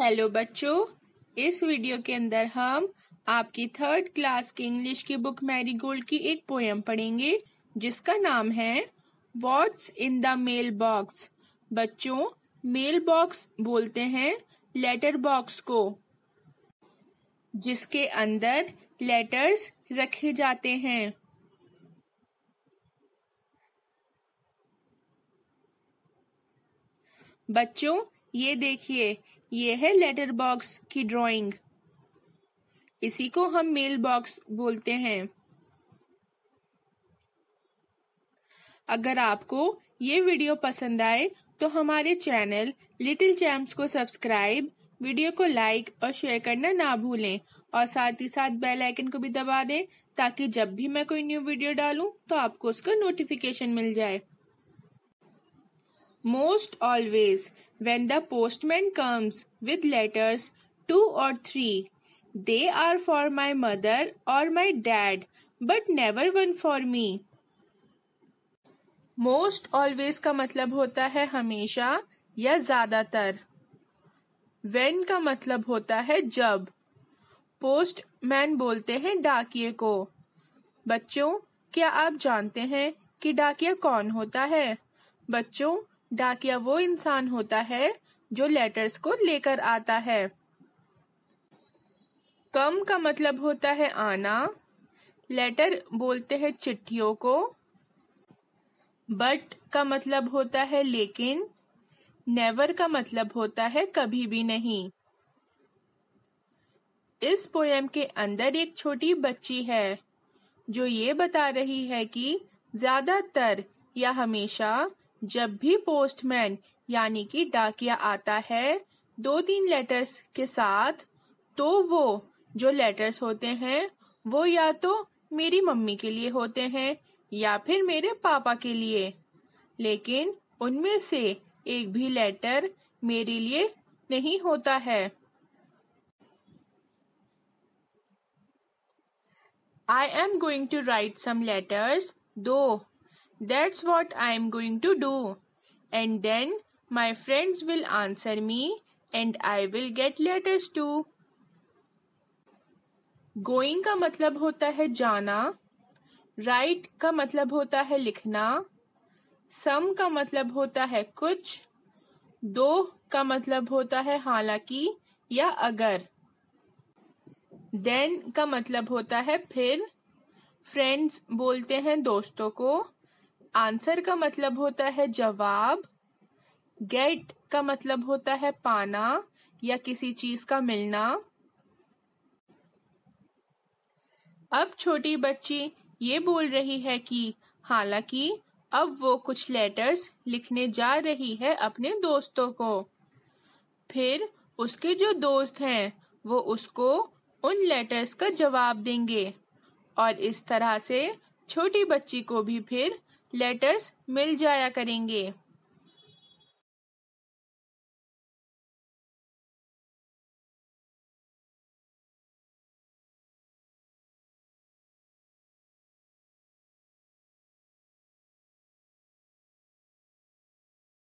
Hello बच्चों इस video के अंदर हम आपकी थर्ड क्लास की इंग्लिश की बुक मैरी गोल्ड की एक पोयम पढ़ेंगे जिसका नाम है what's in the mail box बच्चों मेल बॉक्स बोलते हैं लेटर बॉक्स को जिसके अंदर लेटर्स रखे जाते हैं बच्चों ये देखिए ये है लेटर बॉक्स की ड्राइंग इसी को हम मेल बॉक्स बोलते हैं अगर आपको ये वीडियो पसंद आए तो हमारे चैनल लिटिल चैम्स को सब्सक्राइब वीडियो को लाइक और शेयर करना ना भूलें और साथ ही साथ बेल आइकन को भी दबा दें ताकि जब भी मैं कोई न्यू वीडियो डालूं तो आपको उसका नोटिफिकेशन मिल जाए most always when the postman comes with letters two or three. They are for my mother or my dad, but never one for me. Most always का मतलब होता है हमेशा या ज्यादातर when का मतलब होता है जब पोस्टमैन बोलते हैं डाकिए को बच्चों क्या आप जानते हैं कि डाकिया कौन होता है बच्चों डाकिया वो इंसान होता है जो लेटर्स को लेकर आता है कम का मतलब होता है आना लेटर बोलते हैं चिट्ठियों को बट का मतलब होता है लेकिन नेवर का मतलब होता है कभी भी नहीं इस पोयम के अंदर एक छोटी बच्ची है जो ये बता रही है कि ज्यादातर या हमेशा जब भी पोस्टमैन यानी कि डाकिया आता है दो तीन लेटर्स के साथ तो वो जो लेटर्स होते हैं वो या तो मेरी मम्मी के लिए होते हैं या फिर मेरे पापा के लिए लेकिन उनमें से एक भी लेटर मेरे लिए नहीं होता है I am going to write some letters दो That's what am going to do. And then my friends will answer me and I will get letters to going का मतलब होता है जाना राइट का मतलब होता है लिखना सम का मतलब होता है कुछ दो का मतलब होता है हालांकि या अगर देन का मतलब होता है फिर फ्रेंड्स बोलते हैं दोस्तों को आंसर का मतलब होता है जवाब गेट का मतलब होता है पाना या किसी चीज का मिलना अब छोटी बच्ची ये बोल रही है कि हालांकि अब वो कुछ लेटर्स लिखने जा रही है अपने दोस्तों को फिर उसके जो दोस्त हैं वो उसको उन लेटर्स का जवाब देंगे और इस तरह से छोटी बच्ची को भी फिर लेटर्स मिल जाया करेंगे